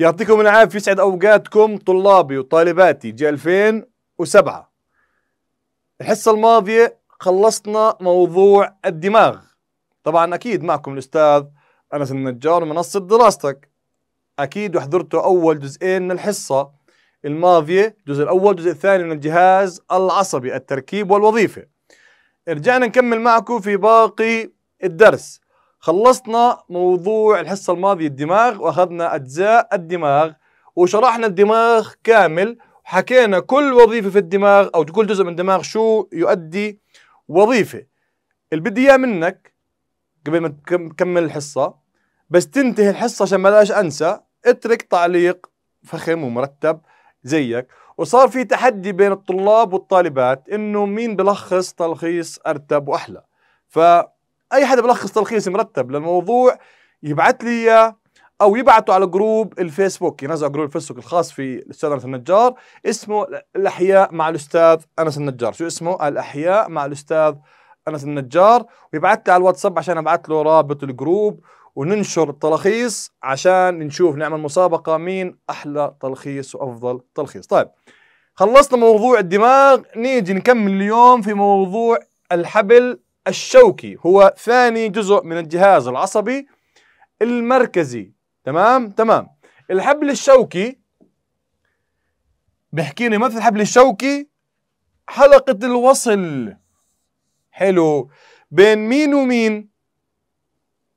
يعطيكم العافية يسعد أوقاتكم طلابي وطالباتي جي 2007 الحصة الماضية خلصنا موضوع الدماغ طبعا أكيد معكم الأستاذ أنس النجار منصة دراستك أكيد وحضرتوا أول جزئين من الحصة الماضية الجزء الأول الجزء الثاني من الجهاز العصبي التركيب والوظيفة رجعنا نكمل معكم في باقي الدرس خلصنا موضوع الحصة الماضية الدماغ وأخذنا أجزاء الدماغ وشرحنا الدماغ كامل وحكينا كل وظيفة في الدماغ أو كل جزء من الدماغ شو يؤدي وظيفة اللي بدي إياه منك قبل ما تكمل الحصة بس تنتهي الحصة عشان بلاش أنسى اترك تعليق فخم ومرتب زيك وصار في تحدي بين الطلاب والطالبات انه مين بلخص تلخيص ارتب واحلى ف اي حدا بلخص تلخيص مرتب للموضوع يبعث لي اياه او يبعته على جروب الفيسبوك ينزل على جروب الفيسبوك الخاص في الاستاذ انس النجار اسمه الاحياء مع الاستاذ انس النجار شو اسمه الاحياء مع الاستاذ انس النجار ويبعث لي على الواتساب عشان ابعث له رابط الجروب وننشر التلخيص عشان نشوف نعمل مسابقه مين احلى تلخيص وافضل تلخيص طيب خلصنا موضوع الدماغ نيجي نكمل اليوم في موضوع الحبل الشوكي هو ثاني جزء من الجهاز العصبي المركزي تمام تمام الحبل الشوكي لي مثل الحبل الشوكي حلقة الوصل حلو بين مين ومين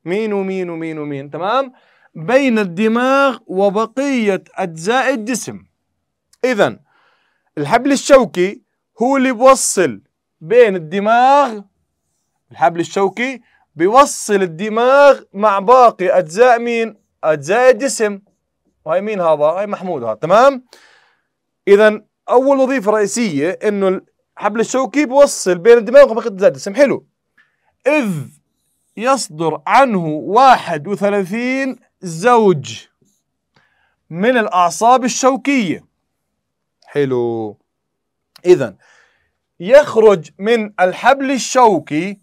مين ومين ومين ومين تمام بين الدماغ وبقية أجزاء الجسم إذا الحبل الشوكي هو اللي بوصل بين الدماغ الحبل الشوكي بيوصل الدماغ مع باقي أجزاء مين؟ أجزاء الجسم وهي مين هذا؟ هي محمود هذا تمام؟ إذا أول وظيفة رئيسية إنه الحبل الشوكي بيوصل بين الدماغ وباقي أجزاء الجسم حلو إذ يصدر عنه 31 زوج من الأعصاب الشوكية حلو إذا يخرج من الحبل الشوكي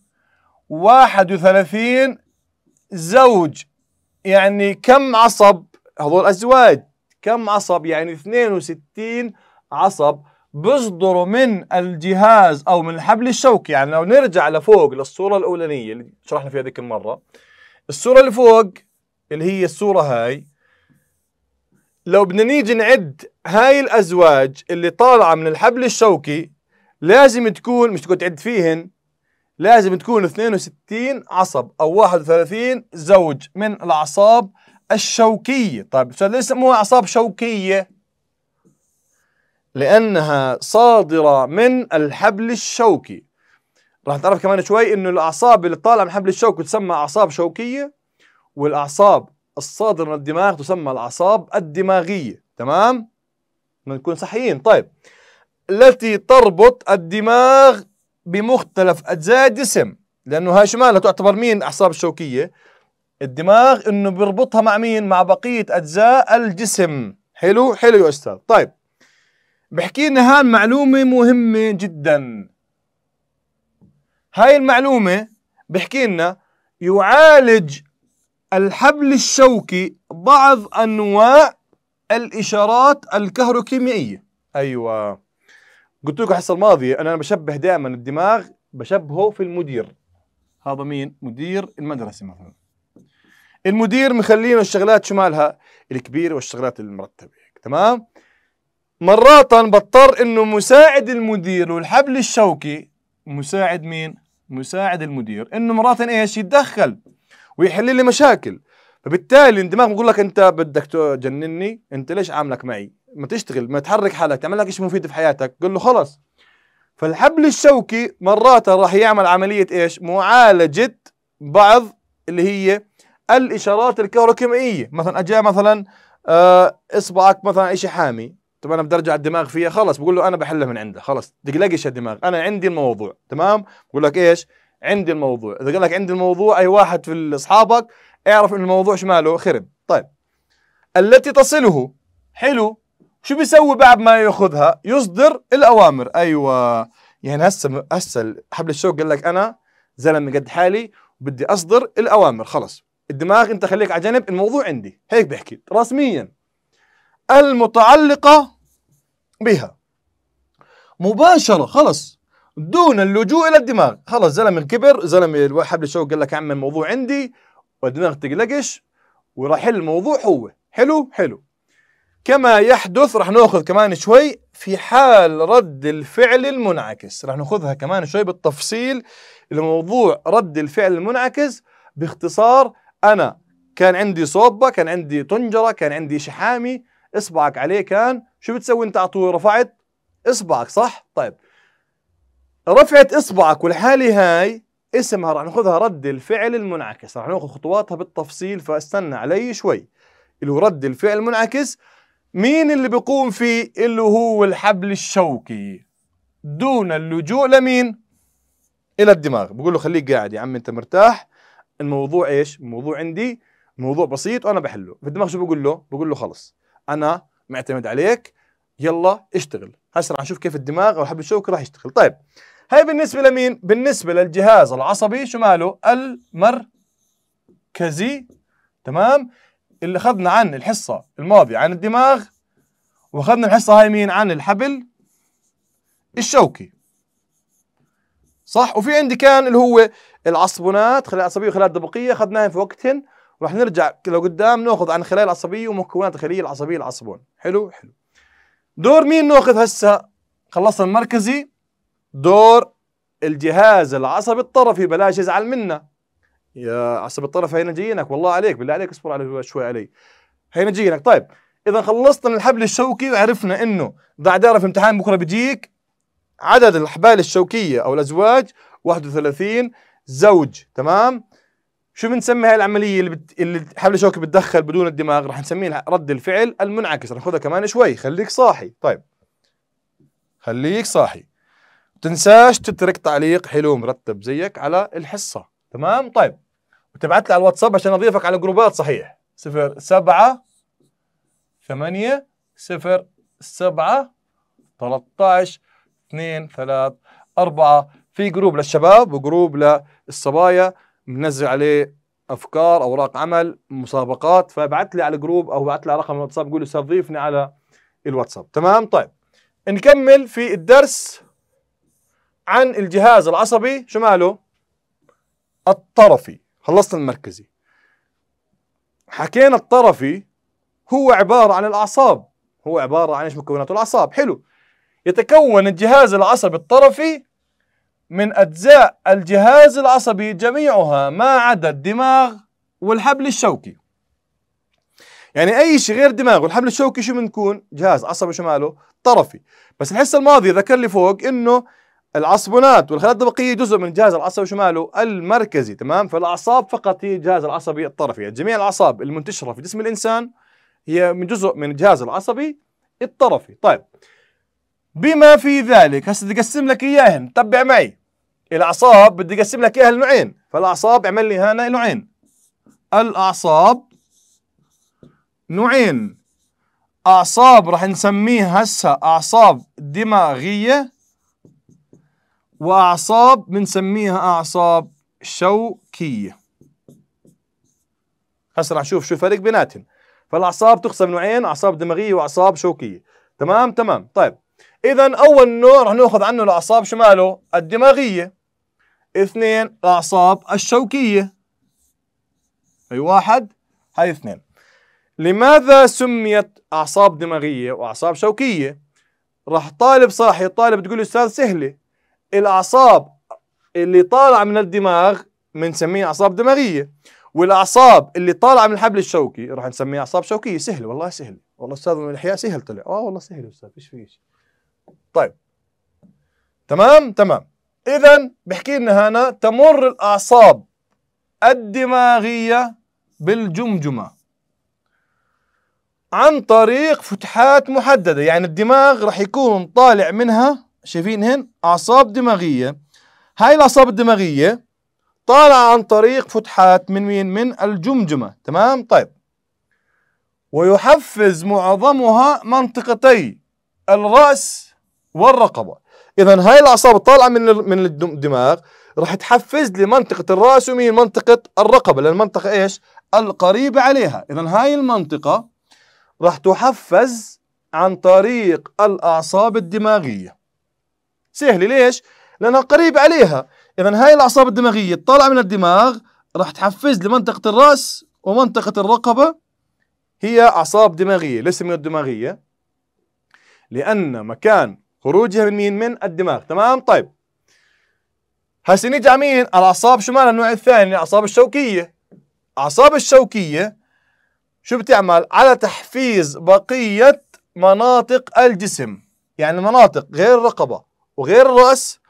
31 زوج يعني كم عصب هذول أزواج كم عصب يعني 62 عصب بيصدروا من الجهاز أو من الحبل الشوكي يعني لو نرجع لفوق للصورة الأولانية اللي شرحنا فيها ذيك المرة الصورة اللي فوق اللي هي الصورة هاي لو بدنا نيجي نعد هاي الأزواج اللي طالعة من الحبل الشوكي لازم تكون مش تقعد تعد فيهن لازم تكون 62 عصب أو 31 زوج من الأعصاب الشوكية طيب ليش يسموها أعصاب شوكية؟ لأنها صادرة من الحبل الشوكي راح نتعرف كمان شوي إنه الأعصاب اللي طالعة من الحبل الشوكي تسمى أعصاب شوكية والأعصاب الصادرة من الدماغ تسمى الأعصاب الدماغية تمام؟ نكون صحيين طيب التي تربط الدماغ بمختلف أجزاء الجسم لأنه هاي شمالها تعتبر مين الاعصاب الشوكية الدماغ إنه بيربطها مع مين مع بقية أجزاء الجسم حلو حلو يا أستاذ طيب بحكي لنا هاي معلومة مهمة جدا هاي المعلومة بحكي لنا يعالج الحبل الشوكي بعض أنواع الإشارات الكهروكيميائية أيوة قلت لكم الحصه الماضيه انا بشبه دائما الدماغ بشبهه في المدير هذا مين مدير المدرسه مثلا المدير مخلينا الشغلات شمالها الكبيره والشغلات المرتبه تمام مرات بضطر انه مساعد المدير والحبل الشوكي مساعد مين مساعد المدير انه مرات ايش يتدخل ويحل لي مشاكل فبالتالي الدماغ بقول لك انت بدك تجنني انت ليش عاملك معي ما تشتغل ما تحرك حالك تعمل لك شيء مفيد في حياتك قل له خلص فالحبل الشوكي مرات راح يعمل عملية ايش معالجة بعض اللي هي الاشارات الكهروكيميائية مثلا اجا مثلا آه، اصبعك مثلا شيء حامي طب انا بدي ارجع الدماغ فيها خلص بقول له انا بحلها من عنده خلص تقلقش يا دماغ انا عندي الموضوع تمام بقول لك ايش عندي الموضوع اذا قال لك عندي الموضوع اي واحد في اصحابك اعرف ان الموضوع شماله خرب طيب التي تصله حلو شو بيسوي بعد ما ياخذها يصدر الاوامر ايوه يعني هسه هسه حبل الشوك قال لك انا زلمه قد حالي بدي اصدر الاوامر خلص الدماغ انت خليك على جنب الموضوع عندي هيك بحكي رسميا المتعلقه بها مباشره خلص دون اللجوء الى الدماغ خلص زلمه كبر زلمه حبل الشوك قال لك يا عم الموضوع عندي والدماغ تقلقش وراح يحل الموضوع هو حلو حلو كما يحدث راح ناخذ كمان شوي في حال رد الفعل المنعكس راح ناخذها كمان شوي بالتفصيل لموضوع رد الفعل المنعكس باختصار انا كان عندي صوبه كان عندي طنجره كان عندي شحامي اصبعك عليه كان شو بتسوي انت على رفعت اصبعك صح طيب رفعت اصبعك والحاله هاي اسمها راح ناخذها رد الفعل المنعكس راح ناخذ خطواتها بالتفصيل فاستنى علي شوي اللي هو رد الفعل المنعكس مين اللي بيقوم فيه اللي هو الحبل الشوكي دون اللجوء لمين الى الدماغ بقول له خليك قاعد يا عم انت مرتاح الموضوع ايش الموضوع عندي موضوع بسيط وانا بحله فالدماغ شو بقول له بقول له خلص انا معتمد عليك يلا اشتغل هسه رح نشوف كيف الدماغ او الحبل الشوكي راح يشتغل طيب هاي بالنسبه لمين بالنسبه للجهاز العصبي شو ماله المركزي تمام اللي اخذنا عن الحصة الماضية عن الدماغ واخذنا الحصة هاي مين عن الحبل الشوكي صح وفي عندي كان اللي هو العصبونات خلايا عصبية وخلايا دبقية اخذناها في وقتهن ورح نرجع لو قدام ناخذ عن خلايا العصبية ومكونات الخلية العصبية العصبون حلو حلو دور مين ناخذ هسه خلصنا المركزي دور الجهاز العصبي الطرفي بلاش يزعل منا يا عصب الطرف هينا جايينك والله عليك بالله عليك اصبر على شوي علي هينا جايينك طيب اذا خلصنا الحبل الشوكي وعرفنا انه دعدارة في امتحان بكره بيجيك عدد الحبال الشوكيه او الازواج 31 زوج تمام شو بنسمي هاي العمليه اللي بت... اللي حبل الشوكي بتدخل بدون الدماغ رح نسميه رد الفعل المنعكس رح ناخذها كمان شوي خليك صاحي طيب خليك صاحي تنساش تترك تعليق حلو مرتب زيك على الحصه تمام طيب وتبعت لي على الواتساب عشان اضيفك على جروبات صحيح 0 7 8 0 7 13 2 3 4 في جروب للشباب وجروب للصبايا منزل عليه افكار اوراق عمل مسابقات فبعت لي على الجروب او بعت لي على رقم الواتساب قول له ضيفني على الواتساب تمام طيب نكمل في الدرس عن الجهاز العصبي شو ماله الطرفي خلصنا المركزي حكينا الطرفي هو عبارة عن الأعصاب هو عبارة عن ايش مكوناته الأعصاب حلو يتكون الجهاز العصبي الطرفي من أجزاء الجهاز العصبي جميعها ما عدا الدماغ والحبل الشوكي يعني أي شيء غير دماغ والحبل الشوكي شو بنكون جهاز عصبي شماله طرفي بس الحصة الماضية ذكر لي فوق إنه العصبونات والخلايا الطبقيه جزء من الجهاز العصبي شماله المركزي تمام فالاعصاب فقط هي الجهاز العصبي الطرفي يعني جميع الاعصاب المنتشره في جسم الانسان هي من جزء من الجهاز العصبي الطرفي طيب بما في ذلك هسه بدي اقسم لك اياهن تبع معي الاعصاب بدي اقسم لك اياها لنوعين فالاعصاب اعمل لي هنا نوعين الاعصاب نوعين اعصاب راح نسميها هسه اعصاب دماغيه وأعصاب بنسميها أعصاب شوكية هسه رح نشوف شو الفرق بيناتهم فالأعصاب تقسم نوعين أعصاب دماغية وأعصاب شوكية تمام تمام طيب إذا أول نوع رح ناخذ عنه الأعصاب شماله الدماغية اثنين الأعصاب الشوكية هي واحد هاي اثنين لماذا سميت أعصاب دماغية وأعصاب شوكية؟ راح طالب صاحي طالب تقول له أستاذ سهلة الاعصاب اللي طالعه من الدماغ بنسميها اعصاب دماغيه والاعصاب اللي طالعه من الحبل الشوكي راح نسميها اعصاب شوكيه سهل والله سهل والله استاذ من الاحياء سهل طلع اه والله سهل استاذ ايش فيه طيب تمام تمام اذا بحكي لنا هنا تمر الاعصاب الدماغيه بالجمجمه عن طريق فتحات محدده يعني الدماغ راح يكون طالع منها شايفينهن اعصاب دماغيه هاي الاعصاب الدماغيه طالعه عن طريق فتحات من مين من الجمجمه تمام طيب ويحفز معظمها منطقتي الراس والرقبه اذا هاي الاعصاب الطالعه من من الدماغ راح تحفز لي منطقه الراس ومين منطقه الرقبه لان المنطقه ايش القريبه عليها اذا هاي المنطقه راح تحفز عن طريق الاعصاب الدماغيه سهله ليش؟ لأنها قريب عليها إذا هاي الأعصاب الدماغية طالعة من الدماغ راح تحفز لمنطقة الرأس ومنطقة الرقبة هي أعصاب دماغية ليس من الدماغية لأن مكان خروجها من مين؟ من الدماغ تمام؟ طيب هسه نيجي على مين؟ الأعصاب شو النوع الثاني؟ الأعصاب الشوكية الأعصاب الشوكية شو بتعمل؟ على تحفيز بقية مناطق الجسم يعني مناطق غير الرقبة وغير الرأس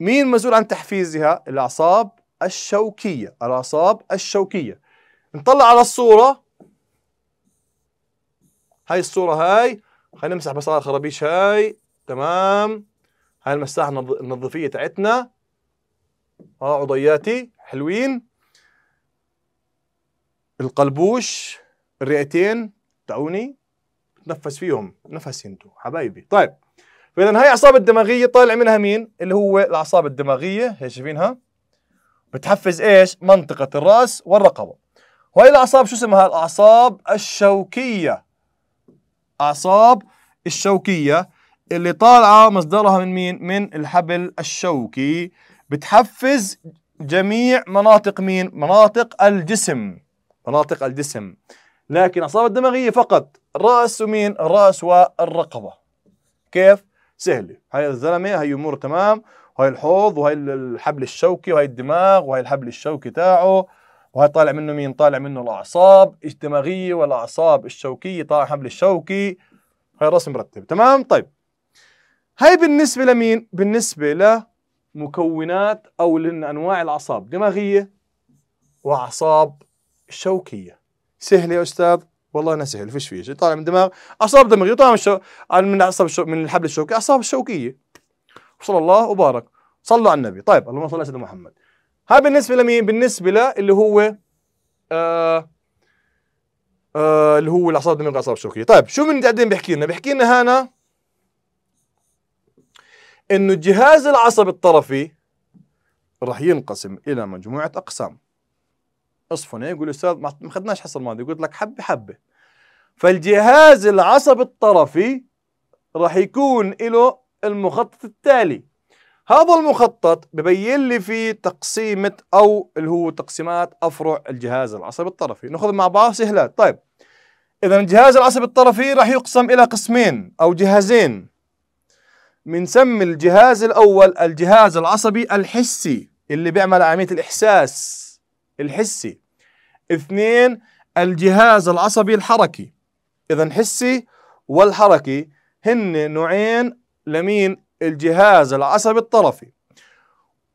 مين مسؤول عن تحفيزها؟ الأعصاب الشوكية الأعصاب الشوكية نطلع على الصورة هاي الصورة هاي خلينا نمسح بس على الخرابيش هاي تمام هاي المساحة النظيفية تاعتنا اه عضياتي حلوين القلبوش الرئتين تعوني نفس فيهم نفس انتو حبايبي طيب فاذا هاي الاعصاب الدماغيه طالع منها مين اللي هو الاعصاب الدماغيه هي شايفينها بتحفز ايش منطقه الراس والرقبه وهي الاعصاب شو اسمها الاعصاب الشوكيه اعصاب الشوكيه اللي طالعه مصدرها من مين من الحبل الشوكي بتحفز جميع مناطق مين مناطق الجسم مناطق الجسم لكن الاعصاب الدماغيه فقط الراس ومين الراس والرقبه كيف سهله هاي الزلمه هي أمور تمام وهي الحوض وهي الحبل الشوكي وهي الدماغ وهي الحبل الشوكي تاعه وهي طالع منه مين طالع منه الاعصاب الدماغيه والاعصاب الشوكيه طالع حبل الشوكي هاي الرسم مرتب تمام طيب هاي بالنسبه لمين بالنسبه لمكونات او لانواع الاعصاب دماغيه واعصاب شوكيه سهله يا استاذ والله انا سهل فيش فيه شيء طالع من دماغ اعصاب دماغي طالع من الشو... من اعصاب الشو... من الحبل الشوكي اعصاب الشوكيه وصلى الله وبارك صلوا على النبي طيب اللهم صل على سيدنا محمد هذا بالنسبه لمين بالنسبه للي هو آه آه اللي هو الاعصاب الدماغيه والاعصاب الشوكيه طيب شو من قاعدين بيحكي لنا بيحكي لنا هنا انه الجهاز العصبي الطرفي راح ينقسم الى مجموعه اقسام اصفنه إيه، يقول استاذ ما اخذناش حصه الماضي قلت لك حبه حبه فالجهاز العصبي الطرفي راح يكون له المخطط التالي هذا المخطط ببين لي في تقسيمة أو اللي هو تقسيمات أفرع الجهاز العصبي الطرفي ناخذ مع بعض سهلات طيب إذا الجهاز العصبي الطرفي راح يقسم إلى قسمين أو جهازين بنسمي الجهاز الأول الجهاز العصبي الحسي اللي بيعمل عملية الإحساس الحسي اثنين الجهاز العصبي الحركي اذا حسي والحركي هن نوعين لمين الجهاز العصبي الطرفي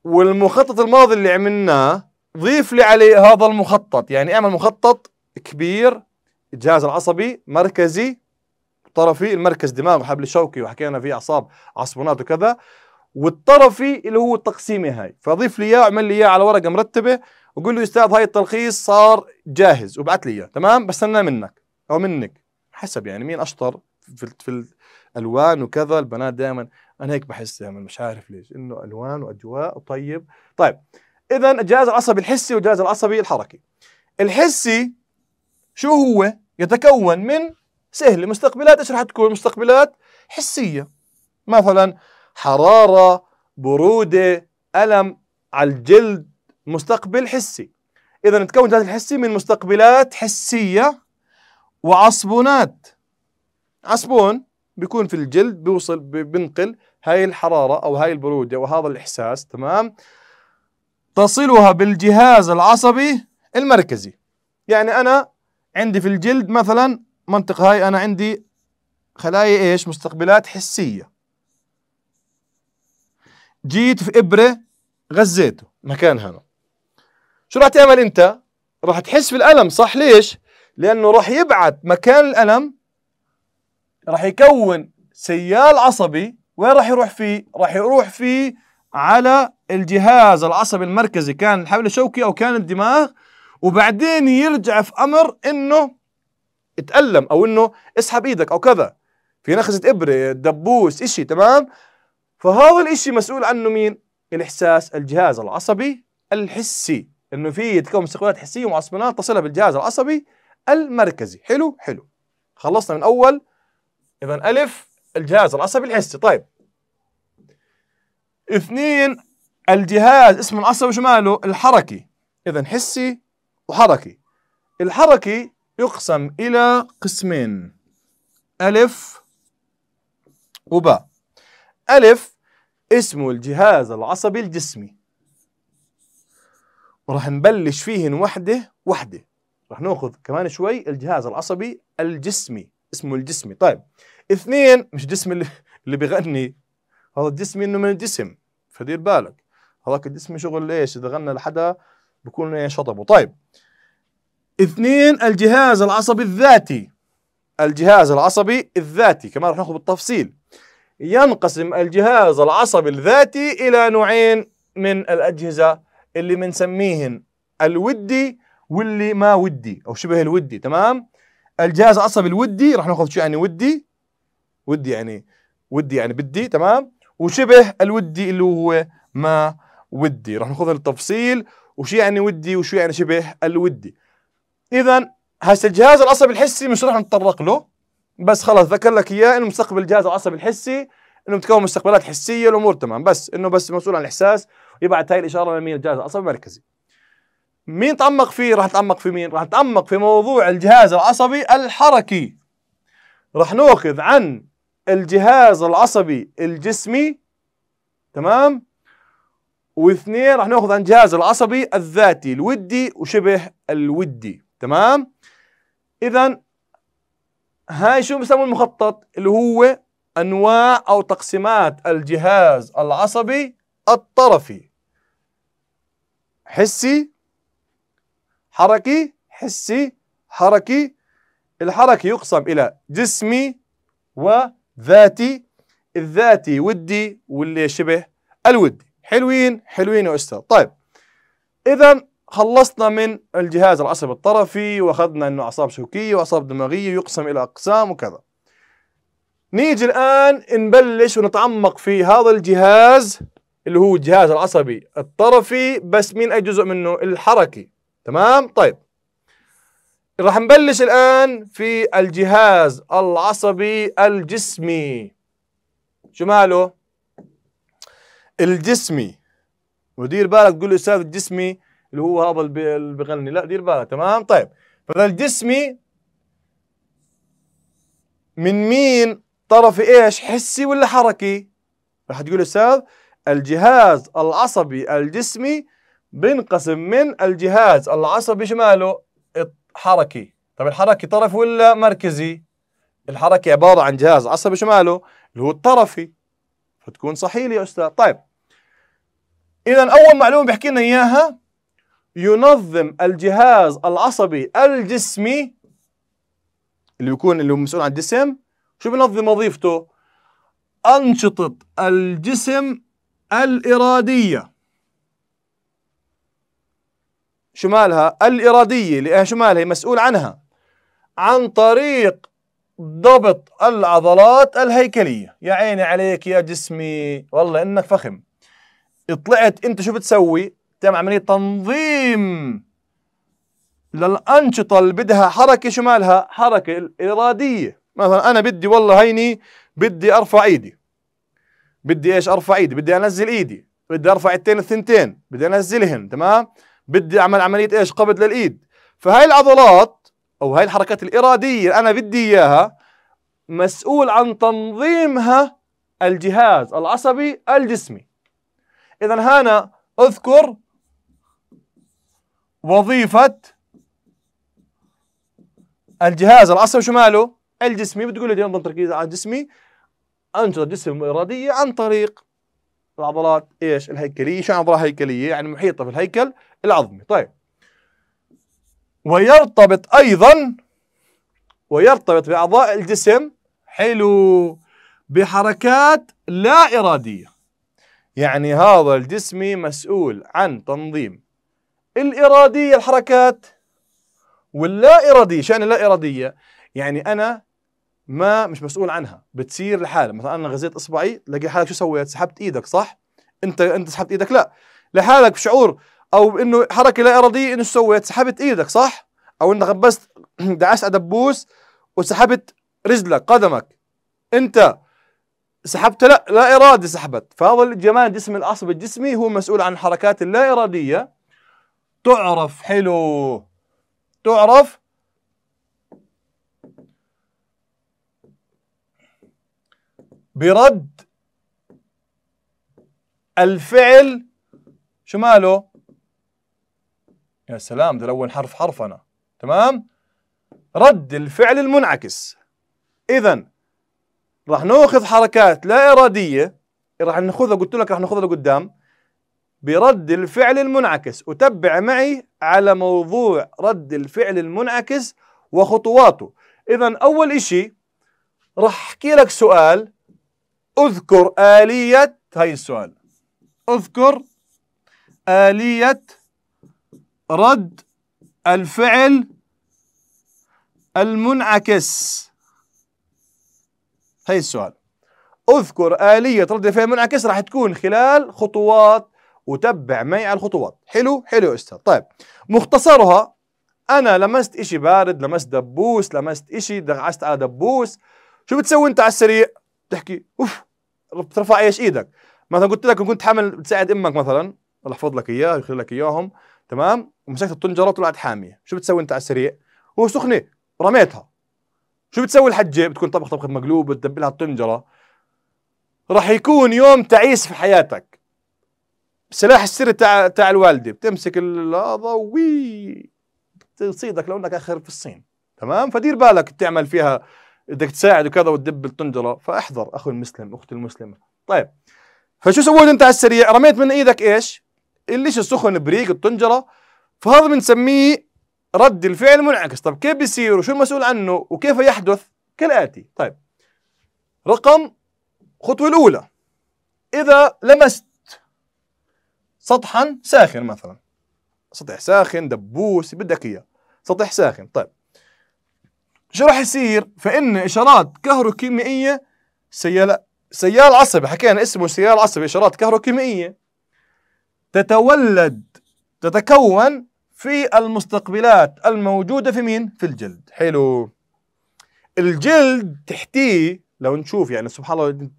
والمخطط الماضي اللي عملناه ضيف لي عليه هذا المخطط يعني اعمل مخطط كبير الجهاز العصبي مركزي طرفي المركز دماغ وحبل شوكي وحكينا فيه اعصاب عصبونات وكذا والطرفي اللي هو التقسيمه هاي فضيف لي اياه اعمل لي اياه على ورقه مرتبه وقول له استاذ هاي التلخيص صار جاهز وابعث لي اياه تمام بستناه منك او منك حسب يعني مين اشطر في في الالوان وكذا البنات دائما انا هيك بحس دائما مش عارف ليش انه الوان واجواء وطيب طيب اذا الجهاز العصبي الحسي والجهاز العصبي الحركي الحسي شو هو يتكون من سهل مستقبلات ايش راح تكون مستقبلات حسيه مثلا حراره بروده الم على الجلد مستقبل حسي إذا تكون جهاز الحسي من مستقبلات حسية وعصبونات عصبون بيكون في الجلد بيوصل بنقل هاي الحرارة أو هاي البرودة وهذا الإحساس تمام تصلها بالجهاز العصبي المركزي يعني أنا عندي في الجلد مثلا منطقة هاي أنا عندي خلايا إيش مستقبلات حسية جيت في إبرة غزيته مكانها هنا شو راح تعمل انت راح تحس بالالم صح ليش لانه راح يبعث مكان الالم راح يكون سيال عصبي وين راح يروح فيه راح يروح فيه على الجهاز العصبي المركزي كان الحبل الشوكي او كان الدماغ وبعدين يرجع في امر انه اتألم او انه اسحب ايدك او كذا في نخزة ابرة دبوس اشي تمام فهذا الاشي مسؤول عنه مين الإحساس الجهاز العصبي الحسي انه في تكون مستقبلات حسيه ومعصبنات تصلها بالجهاز العصبي المركزي حلو حلو خلصنا من اول اذا الف الجهاز العصبي الحسي طيب اثنين الجهاز اسمه العصبي شماله الحركي اذا حسي وحركي الحركي يقسم الى قسمين الف وباء الف اسمه الجهاز العصبي الجسمي وراح نبلش فيهن وحده وحده راح ناخذ كمان شوي الجهاز العصبي الجسمي اسمه الجسمي طيب اثنين مش جسم اللي, اللي بغني هذا الجسمي انه من الجسم فدير بالك هذاك الجسم شغل ليش اذا غنى لحدا بكون شطبه طيب اثنين الجهاز العصبي الذاتي الجهاز العصبي الذاتي كمان رح ناخذ بالتفصيل ينقسم الجهاز العصبي الذاتي الى نوعين من الاجهزه اللي بنسميهن الودي واللي ما ودي او شبه الودي تمام الجهاز العصبي الودي راح ناخذ شو يعني ودي ودي يعني ودي يعني بدي تمام وشبه الودي اللي هو ما ودي راح ناخذ التفصيل وشو يعني ودي وشو يعني شبه الودي اذا هسه الجهاز العصبي الحسي مش راح نتطرق له بس خلاص ذكر لك اياه انه مستقبل الجهاز العصبي الحسي انه بتكون مستقبلات حسيه الامور تمام بس انه بس مسؤول عن الاحساس ويبعت هاي الاشاره لمين الجهاز العصبي المركزي مين تعمق فيه راح تعمق في مين راح تعمق في موضوع الجهاز العصبي الحركي راح ناخذ عن الجهاز العصبي الجسمي تمام واثنين راح ناخذ عن الجهاز العصبي الذاتي الودي وشبه الودي تمام اذا هاي شو بسموه المخطط اللي هو انواع او تقسيمات الجهاز العصبي الطرفي حسي حركي حسي حركي الحركي يقسم إلى جسمي وذاتي الذاتي ودي واللي شبه الودي حلوين حلوين يا أستاذ طيب إذا خلصنا من الجهاز العصبي الطرفي واخذنا انه اعصاب شوكيه واعصاب دماغيه يقسم الى اقسام وكذا نيجي الان نبلش ونتعمق في هذا الجهاز اللي هو الجهاز العصبي الطرفي بس مين اي جزء منه الحركي تمام طيب راح نبلش الان في الجهاز العصبي الجسمي شو ماله الجسمي ودير بالك تقول لي استاذ الجسمي اللي هو هذا اللي بغني لا دير بالك تمام طيب فالجسمي من مين طرفي ايش حسي ولا حركي راح تقول استاذ الجهاز العصبي الجسمي بينقسم من الجهاز العصبي شماله حركي طب الحركي طرف ولا مركزي الحركي عبارة عن جهاز عصبي شماله اللي هو الطرفي فتكون صحيح لي يا أستاذ طيب إذا أول معلومة بيحكي لنا إياها ينظم الجهاز العصبي الجسمي اللي بيكون اللي هو مسؤول عن الجسم شو بينظم وظيفته؟ أنشطة الجسم الإرادية شو مالها؟ الإرادية لأنها شو مالها؟ مسؤول عنها عن طريق ضبط العضلات الهيكلية يا عيني عليك يا جسمي والله إنك فخم طلعت أنت شو بتسوي؟ تم عملية تنظيم للأنشطة اللي بدها حركة شو مالها؟ حركة إرادية مثلا أنا بدي والله هيني بدي أرفع إيدي بدي ايش ارفع ايدي بدي انزل ايدي بدي ارفع التين الثنتين بدي انزلهن تمام بدي اعمل عمليه ايش قبض للايد فهاي العضلات او هاي الحركات الاراديه اللي انا بدي اياها مسؤول عن تنظيمها الجهاز العصبي الجسمي اذا هنا اذكر وظيفه الجهاز العصبي شو ماله؟ الجسمي بتقول لي ينظم تركيز على الجسمي انشطه جسم إرادية عن طريق العضلات ايش الهيكلية شو عضلات هيكلية يعني محيطة في الهيكل العظمي طيب ويرتبط أيضا ويرتبط بأعضاء الجسم حلو بحركات لا إرادية يعني هذا الجسم مسؤول عن تنظيم الإرادية الحركات واللا إرادية شأن يعني لا إرادية يعني أنا ما مش مسؤول عنها بتصير لحالها مثلا انا غزيت اصبعي لقي حالك شو سويت سحبت ايدك صح انت انت سحبت ايدك لا لحالك بشعور او انه حركه لا اراديه انه سويت سحبت ايدك صح او انك غبست دعست دبوس وسحبت رجلك قدمك انت سحبت لا لا اراده سحبت فهذا الجمال جسم العصب الجسمي هو مسؤول عن الحركات اللا اراديه تعرف حلو تعرف برد الفعل شو ماله؟ يا سلام ده الأول حرف حرفنا تمام؟ رد الفعل المنعكس إذا راح ناخذ حركات لا إرادية راح ناخذها قلت لك راح ناخذها لقدام برد الفعل المنعكس وتبع معي على موضوع رد الفعل المنعكس وخطواته إذا أول إشي راح أحكي لك سؤال اذكر آلية هاي السؤال اذكر آلية رد الفعل المنعكس هاي السؤال اذكر آلية رد الفعل المنعكس راح تكون خلال خطوات وتبع معي على الخطوات حلو حلو يا استاذ طيب مختصرها انا لمست اشي بارد لمست دبوس لمست اشي دعست على دبوس شو بتسوي انت على السريع تحكي اوف بترفع ايش ايدك مثلا قلت لك كنت حامل بتساعد امك مثلا الله يحفظ لك اياه ويخلي لك اياهم تمام ومسكت الطنجره وطلعت حاميه شو بتسوي انت على السريع هو سخنه رميتها شو بتسوي الحجه بتكون طبخ طبخه مقلوب بتدبلها الطنجره راح يكون يوم تعيس في حياتك السلاح السري تاع تاع الوالده بتمسك هذا وي تصيدك لو انك اخر في الصين تمام فدير بالك تعمل فيها بدك تساعد وكذا وتدب الطنجره فاحذر اخو المسلم اختي المسلمه طيب فشو سويت انت على السريع رميت من ايدك ايش الليش السخن بريق الطنجره فهذا بنسميه رد الفعل منعكس طيب كيف بيصير وشو المسؤول عنه وكيف يحدث كالاتي طيب رقم الخطوه الاولى اذا لمست سطحا ساخن مثلا سطح ساخن دبوس بدك اياه سطح ساخن طيب شو راح يصير؟ فإن إشارات كهروكيميائية سيال سيال عصبي حكينا اسمه سيال عصبي إشارات كهروكيميائية تتولد تتكون في المستقبلات الموجودة في مين؟ في الجلد حلو الجلد تحتيه لو نشوف يعني سبحان الله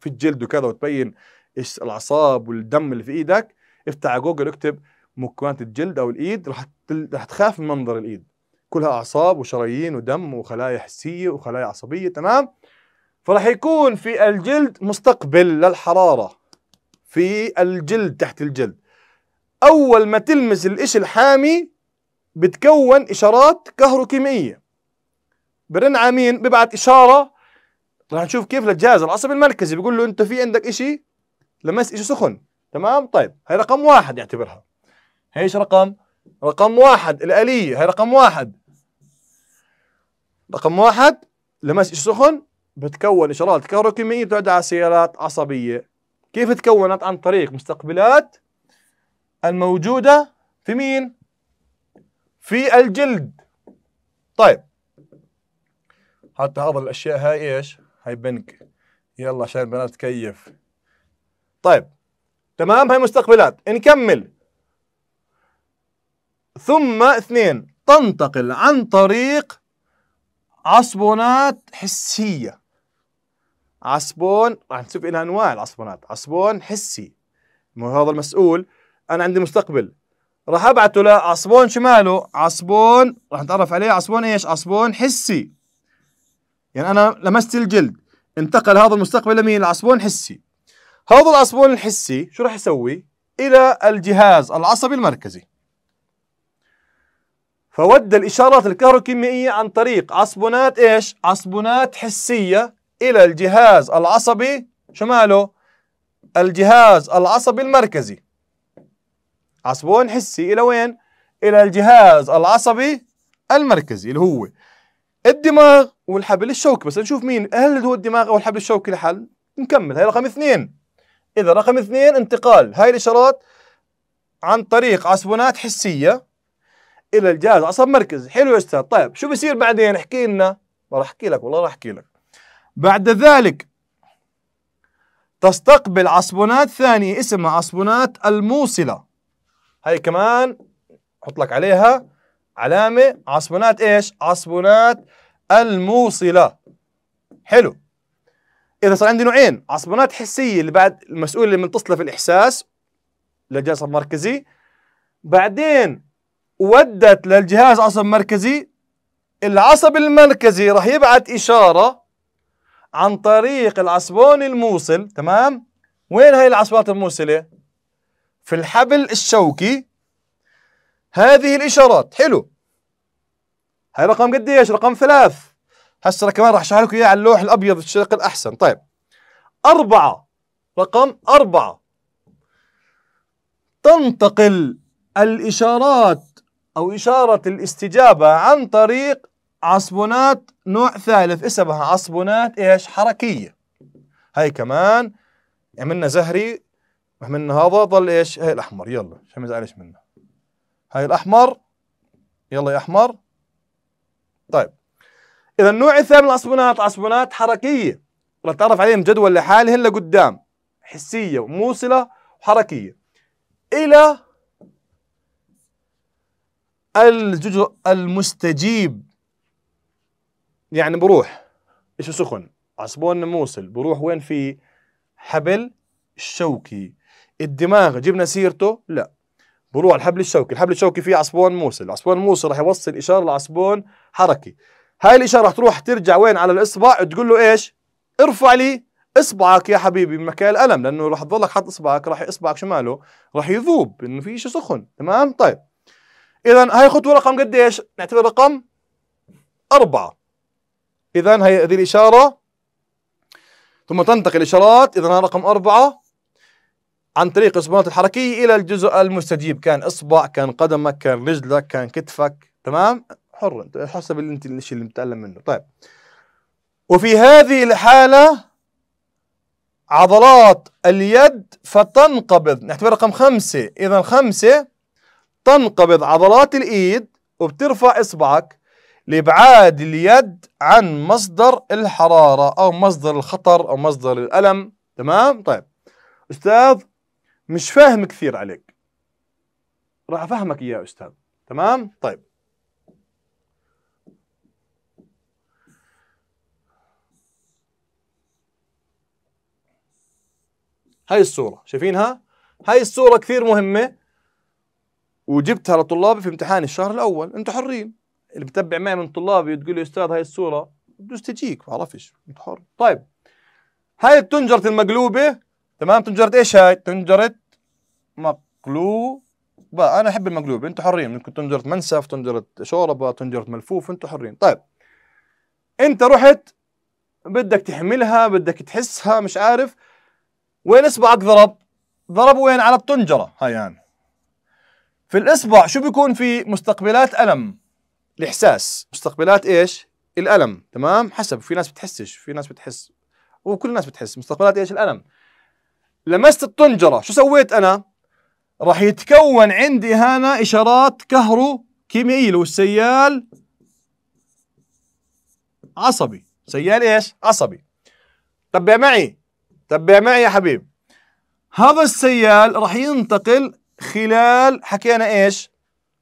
في الجلد وكذا وتبين ايش الاعصاب والدم اللي في ايدك افتح على جوجل اكتب مكونات الجلد او الايد رح راح رح تخاف من منظر الايد كلها اعصاب وشرايين ودم وخلايا حسيه وخلايا عصبيه تمام فراح يكون في الجلد مستقبل للحراره في الجلد تحت الجلد اول ما تلمس الاشي الحامي بتكون اشارات كهروكيميه برن على مين ببعث اشاره راح نشوف كيف للجهاز العصبي المركزي بيقول له انت في عندك اشي لمست اشي سخن تمام طيب هي رقم واحد يعتبرها هيش رقم رقم واحد الآلية هي رقم واحد رقم واحد لما سخن بتكون إشارات كهروكيميائية تعد على سيارات عصبية كيف تكونت عن طريق مستقبلات الموجودة في مين؟ في الجلد طيب حتى هذا الأشياء هاي إيش؟ هاي بنك يلا عشان البنات تكيف طيب تمام هاي مستقبلات نكمل ثم اثنين تنتقل عن طريق عصبونات حسية عصبون راح نشوف إلى انواع العصبونات عصبون حسي مو هذا المسؤول انا عندي مستقبل راح ابعته لعصبون شماله عصبون راح نتعرف عليه عصبون ايش عصبون حسي يعني انا لمست الجلد انتقل هذا المستقبل لمين العصبون حسي هذا العصبون الحسي شو راح يسوي الى الجهاز العصبي المركزي فود الإشارات الكهروكيميائية عن طريق عصبونات إيش؟ عصبونات حسية إلى الجهاز العصبي شو ماله؟ الجهاز العصبي المركزي عصبون حسي إلى وين؟ إلى الجهاز العصبي المركزي اللي هو الدماغ والحبل الشوكي بس نشوف مين هل هو الدماغ أو الحبل الشوكي لحل؟ نكمل هاي رقم اثنين إذا رقم اثنين انتقال هاي الإشارات عن طريق عصبونات حسية الى الجهاز عصب مركز حلو يا استاذ طيب شو بصير بعدين احكي لنا راح احكي لك والله راح احكي لك بعد ذلك تستقبل عصبونات ثانية اسمها عصبونات الموصلة هاي كمان حط لك عليها علامة عصبونات ايش؟ عصبونات الموصلة حلو إذا صار عندي نوعين عصبونات حسية اللي بعد المسؤوله اللي متصلة في الإحساس للجهاز المركزي بعدين ودت للجهاز عصب مركزي العصب المركزي راح يبعت إشارة عن طريق العصبون الموصل تمام وين هاي العصبات الموصلة في الحبل الشوكي هذه الإشارات حلو هاي رقم قديش رقم ثلاث هسه كمان راح اشرح لكم اياه على اللوح الابيض الشرق الاحسن طيب أربعة رقم أربعة تنتقل الإشارات أو إشارة الاستجابة عن طريق عصبونات نوع ثالث اسمها عصبونات إيش حركية هاي كمان عملنا زهري عملنا هذا ضل إيش هاي الأحمر يلا عشان ما يزعلش منه هاي الأحمر يلا يا أحمر طيب إذا النوع الثاني من العصبونات عصبونات حركية راح تعرف عليهم جدول لحالهن لقدام حسية وموصلة وحركية إلى الجزء المستجيب يعني بروح ايش سخن عصبون موصل بروح وين في حبل الشوكي الدماغ جبنا سيرته لا بروح الحبل الشوكي الحبل الشوكي فيه عصبون موصل عصبون موصل راح يوصل اشاره لعصبون حركي هاي الاشاره راح تروح ترجع وين على الاصبع تقول له ايش ارفع لي اصبعك يا حبيبي مكان الالم لانه راح تضلك حاط اصبعك راح اصبعك شماله راح يذوب انه في شيء سخن تمام طيب إذا هاي خطوة رقم قديش؟ نعتبر رقم أربعة إذا هي هذه الإشارة ثم تنتقل الاشارات إذا رقم أربعة عن طريق الإصبعات الحركية إلى الجزء المستجيب كان إصبع كان قدمك كان رجلك كان كتفك تمام حر أنت حسب اللي أنت الشيء اللي متألم منه طيب وفي هذه الحالة عضلات اليد فتنقبض نعتبر رقم خمسة إذا خمسة تنقبض عضلات الإيد وبترفع إصبعك لإبعاد اليد عن مصدر الحرارة أو مصدر الخطر أو مصدر الألم تمام؟ طيب أستاذ مش فاهم كثير عليك راح أفهمك إياه أستاذ تمام؟ طيب هاي الصورة شايفينها؟ هاي الصورة كثير مهمة وجبتها لطلابي في امتحان الشهر الاول انتم حرين اللي بتبع معي من طلابي تقول لي استاذ هاي الصوره بدوش تجيك ما بعرفش انت حر طيب هاي التنجره المقلوبه تمام تنجره ايش هاي تنجره مقلوبه انا احب المقلوبه انتم حرين ممكن تنجره منسف تنجره شوربه تنجره ملفوف انتم حرين طيب انت رحت بدك تحملها بدك تحسها مش عارف وين اصبعك ضرب ضرب وين على الطنجره هاي يعني في الاصبع شو بيكون في مستقبلات الم الاحساس مستقبلات ايش الالم تمام حسب في ناس بتحسش في ناس بتحس وكل الناس بتحس مستقبلات ايش الالم لمست الطنجره شو سويت انا راح يتكون عندي هنا اشارات كهرو كيميائيه لو السيال عصبي سيال ايش عصبي تبع معي تبع معي يا حبيب هذا السيال راح ينتقل خلال حكينا ايش؟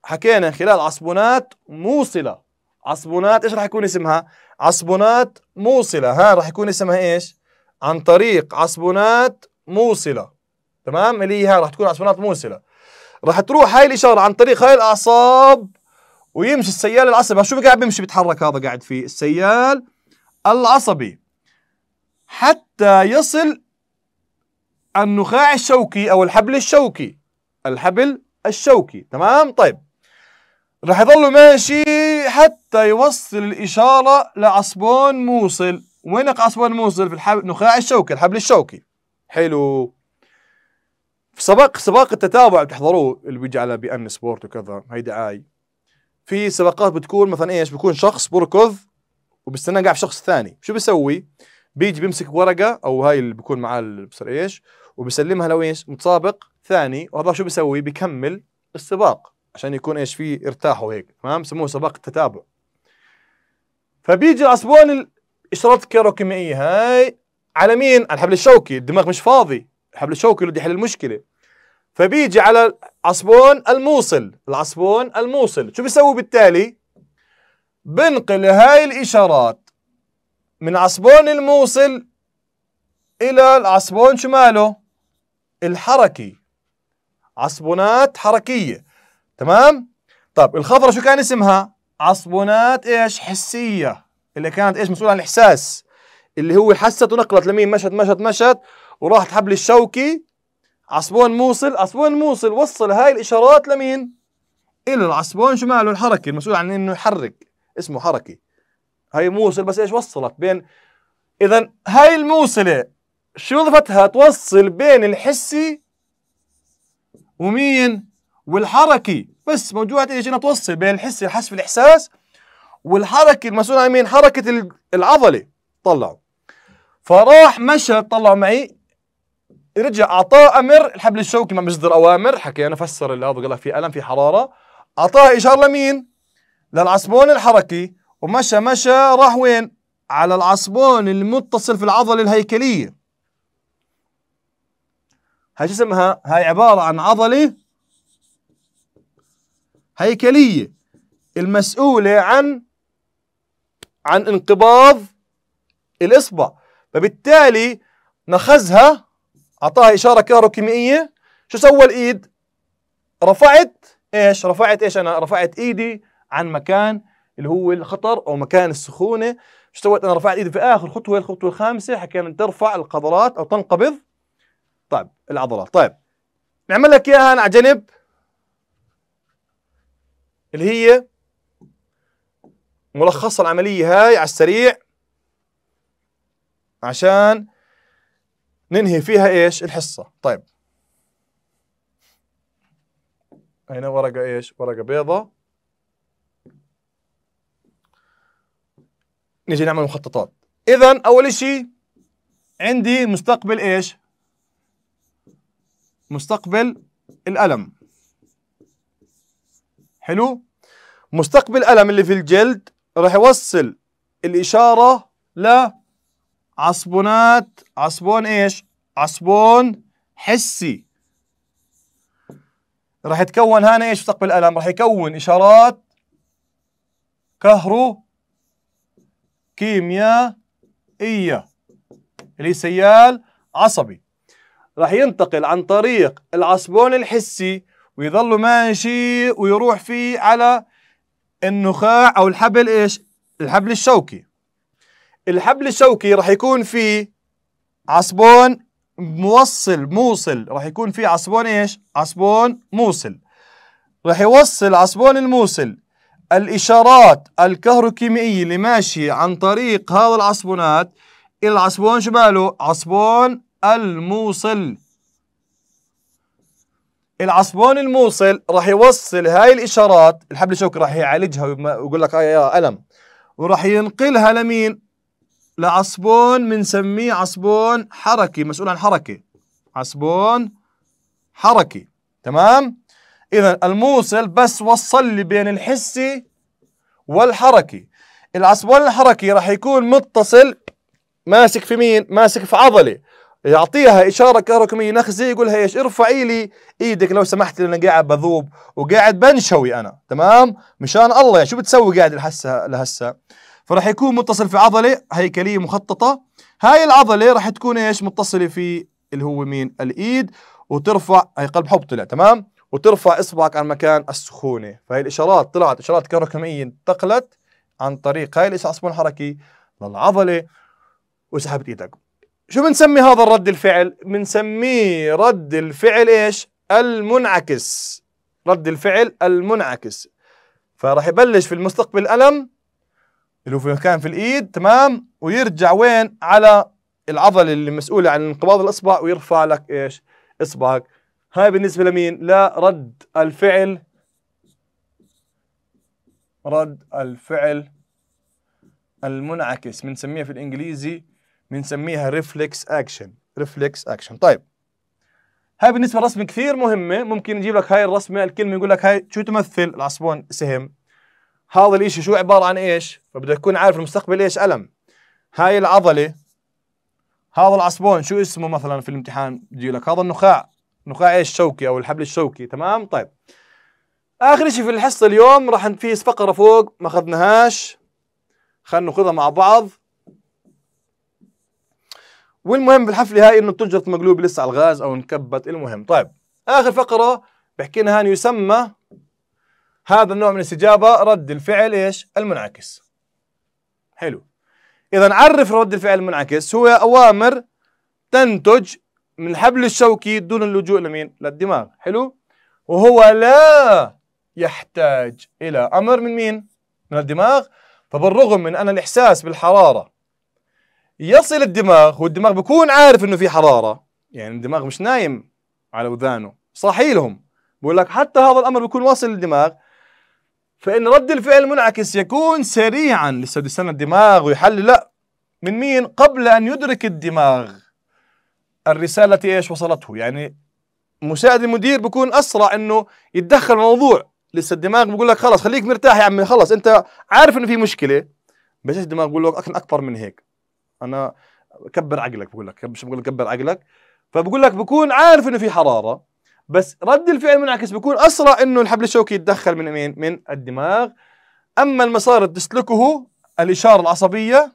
حكينا خلال عصبونات موصلة عصبونات ايش راح يكون اسمها؟ عصبونات موصلة ها راح يكون اسمها ايش؟ عن طريق عصبونات موصلة تمام اللي هي راح تكون عصبونات موصلة راح تروح هاي الإشارة عن طريق هاي الأعصاب ويمشي السيال العصبي شو قاعد بيمشي بيتحرك هذا قاعد فيه السيال العصبي حتى يصل النخاع الشوكي أو الحبل الشوكي الحبل الشوكي تمام طيب راح يظلوا ماشي حتى يوصل الإشارة لعصبون موصل وينك عصبون موصل في الحبل نخاع الشوكي الحبل الشوكي حلو في سباق سباق التتابع بتحضروه اللي بيجي على بي ان سبورت وكذا هي دعاي في سباقات بتكون مثلا ايش بيكون شخص بركض وبستنى قاعد شخص ثاني شو بيسوي بيجي بيمسك ورقه او هاي اللي بيكون معاه بصير ايش وبيسلمها لو ايش متسابق ثاني وهذا شو بيسوي بيكمل السباق عشان يكون ايش في ارتاحوا هيك تمام بسموه سباق التتابع فبيجي العصبون الاشارات الكيروكيميائيه هاي على مين؟ على الحبل الشوكي الدماغ مش فاضي الحبل الشوكي بده يحل المشكله فبيجي على العصبون الموصل العصبون الموصل شو بيسوي بالتالي؟ بنقل هاي الاشارات من عصبون الموصل الى العصبون شماله الحركي عصبونات حركية تمام طب الخضرة شو كان اسمها عصبونات ايش حسية اللي كانت ايش مسؤولة عن الإحساس اللي هو حست ونقلت لمين مشت مشت مشت وراحت حبل الشوكي عصبون موصل عصبون موصل وصل هاي الإشارات لمين إلى العصبون شو ماله الحركي المسؤول عن إنه يحرك اسمه حركي هاي موصل بس ايش وصلت بين اذا هاي الموصله شو وظيفتها توصل بين الحسي ومين والحركي بس موجوعة ايش انها توصل بين الحسي الحس في الاحساس والحركي المسؤول عن مين حركة العضلة طلعوا فراح مشى طلعوا معي رجع اعطاه امر الحبل الشوكي ما بيصدر اوامر حكينا فسر اللي هذا قال لك في الم في حراره اعطاه اشاره لمين؟ للعصبون الحركي ومشى مشى راح وين؟ على العصبون المتصل في العضله الهيكليه هاي شو اسمها؟ هاي عبارة عن عضلة هيكلية المسؤولة عن عن انقباض الإصبع فبالتالي نخزها أعطاها إشارة كهروكيميائية شو سوى الإيد؟ رفعت إيش؟ رفعت إيش أنا؟ رفعت إيدي عن مكان اللي هو الخطر أو مكان السخونة شو سويت أنا رفعت إيدي في آخر خطوة الخطوة الخامسة حكينا ترفع القدرات أو تنقبض طيب العضلات طيب نعمل لك اياها على جنب اللي هي ملخص العملية هاي على السريع عشان ننهي فيها ايش الحصة طيب هنا ورقة ايش ورقة بيضة نجي نعمل مخططات اذا اول شيء عندي مستقبل ايش مستقبل الألم حلو مستقبل الألم اللي في الجلد راح يوصل الإشارة ل عصبونات عصبون إيش عصبون حسي راح يتكون هنا إيش مستقبل الألم راح يكون إشارات كهرو كيميائية اللي سيال عصبي راح ينتقل عن طريق العصبون الحسي ويظل ماشي ويروح فيه على النخاع او الحبل ايش الحبل الشوكي الحبل الشوكي راح يكون فيه عصبون موصل موصل راح يكون فيه عصبون ايش عصبون موصل راح يوصل عصبون الموصل الاشارات الكهروكيميائيه اللي ماشيه عن طريق هذا العصبونات العصبون شو باله عصبون الموصل العصبون الموصل راح يوصل هاي الاشارات الحبل الشوكي راح يعالجها ويقول لك آه، يا الم وراح ينقلها لمين لعصبون بنسميه عصبون حركي مسؤول عن حركه عصبون حركي تمام اذا الموصل بس وصل لي بين الحسي والحركي العصبون الحركي راح يكون متصل ماسك في مين ماسك في عضله يعطيها اشاره كهرباء نخزي يقول لها ايش ارفعي لي ايدك لو سمحتي لان قاعد بذوب وقاعد بنشوي انا تمام مشان الله يعني شو بتسوي قاعد لهسه لهسه فراح يكون متصل في عضله هيكليه مخططه هاي العضله راح تكون ايش متصله في اللي هو مين الايد وترفع هي قلب حب طلع تمام وترفع اصبعك عن مكان السخونه فهي الاشارات طلعت اشارات كهربائيه انتقلت عن طريق هاي الاسعاص الحركي للعضله وسحبت ايدك شو بنسمي هذا الرد الفعل؟ بنسميه رد الفعل ايش؟ المنعكس رد الفعل المنعكس فراح يبلش في المستقبل الألم اللي هو في مكان في الإيد تمام ويرجع وين على العضلة اللي مسؤولة عن انقباض الإصبع ويرفع لك إيش إصبعك هاي بالنسبة لمين لا رد الفعل رد الفعل المنعكس بنسميها في الإنجليزي بنسميها ريفلكس اكشن ريفلكس اكشن طيب هاي بالنسبه لرسم كثير مهمه ممكن نجيب لك هاي الرسمه الكلمه يقول لك هاي شو تمثل العصبون سهم هذا الاشي شو عباره عن ايش فبده يكون عارف المستقبل ايش الم هاي العضله هذا العصبون شو اسمه مثلا في الامتحان بيجي لك هذا النخاع نخاع ايش شوكي او الحبل الشوكي تمام طيب اخر شيء في الحصه اليوم راح في فقره فوق ما اخذناهاش خلينا ناخذها مع بعض والمهم بالحفله هاي انه بتنجرة مقلوبة لسه على الغاز او انكبت المهم طيب اخر فقره بحكي لنا هان يسمى هذا النوع من الاستجابه رد الفعل ايش المنعكس حلو اذا عرف رد الفعل المنعكس هو اوامر تنتج من الحبل الشوكي دون اللجوء لمين للدماغ حلو وهو لا يحتاج الى امر من مين من الدماغ فبالرغم من ان الاحساس بالحراره يصل الدماغ والدماغ بيكون عارف انه في حراره يعني الدماغ مش نايم على وذانه صاحي لهم بقول لك حتى هذا الامر بيكون واصل للدماغ فان رد الفعل المنعكس يكون سريعا لسه بده يستنى الدماغ ويحلل لا من مين قبل ان يدرك الدماغ الرساله ايش وصلته يعني مساعد المدير بكون اسرع انه يتدخل الموضوع لسه الدماغ بقول لك خلص خليك مرتاح يا عمي خلص انت عارف انه في مشكله بس الدماغ بقول لك اكثر من هيك انا كبر عقلك بقول لك مش بقول لك كبر عقلك فبقول لك بكون عارف انه في حراره بس رد الفعل المنعكس بكون اسرع انه الحبل الشوكي يتدخل من مين؟ من الدماغ اما المسار اللي تسلكه الاشاره العصبيه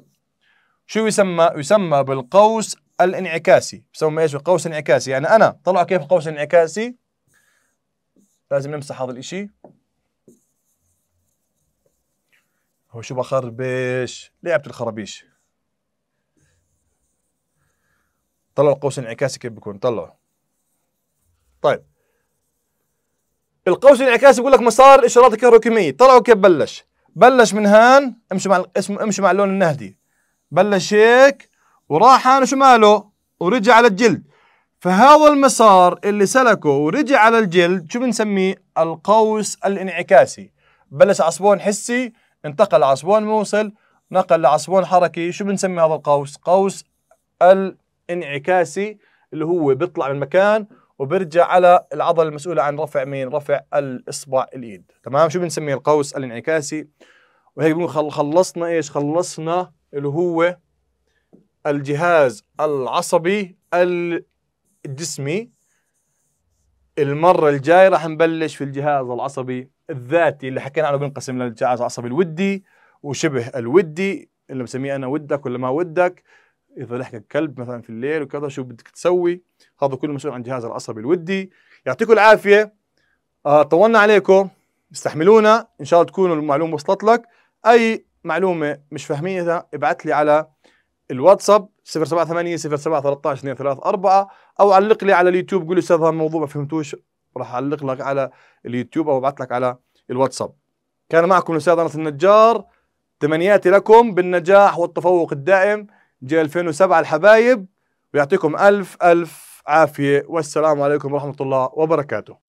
شو يسمى؟ يسمى بالقوس الانعكاسي يسمى ايش؟ بالقوس الانعكاسي يعني انا طلعوا كيف القوس الانعكاسي لازم نمسح هذا الاشي هو شو بخربش لعبة الخرابيش طلعوا القوس الانعكاسي كيف بيكون طلعوا طيب القوس الانعكاسي بيقول لك مسار الاشارات الكهروكيميه طلعوا كيف بلش بلش من هان امشي مع اسم امشي مع اللون النهدي بلش هيك وراح هان شماله ورجع على الجلد فهذا المسار اللي سلكه ورجع على الجلد شو بنسميه القوس الانعكاسي بلش عصبون حسي انتقل لعصبون موصل نقل لعصبون حركي شو بنسمي هذا القوس قوس ال انعكاسي اللي هو بيطلع من مكان وبرجع على العضله المسؤوله عن رفع مين رفع الاصبع اليد، تمام شو بنسميه القوس الانعكاسي وهيك بنقول خلصنا ايش خلصنا اللي هو الجهاز العصبي الجسمي المرة الجاية راح نبلش في الجهاز العصبي الذاتي اللي حكينا عنه بنقسم للجهاز العصبي الودي وشبه الودي اللي بسميه أنا ودك ولا ما ودك اذا لحق الكلب مثلا في الليل وكذا شو بدك تسوي هذا كله مسؤول عن جهاز العصبي الودي يعطيكم العافيه آه، طولنا عليكم استحملونا ان شاء الله تكون المعلومه وصلت لك اي معلومه مش فاهمينها ابعث لي على الواتساب 078 او علق لي على اليوتيوب قول لي استاذ هذا الموضوع ما فهمتوش راح اعلق لك على اليوتيوب او ابعث لك على الواتساب كان معكم الاستاذ انس النجار تمنياتي لكم بالنجاح والتفوق الدائم جي 2007 الحبايب ويعطيكم ألف ألف عافية والسلام عليكم ورحمة الله وبركاته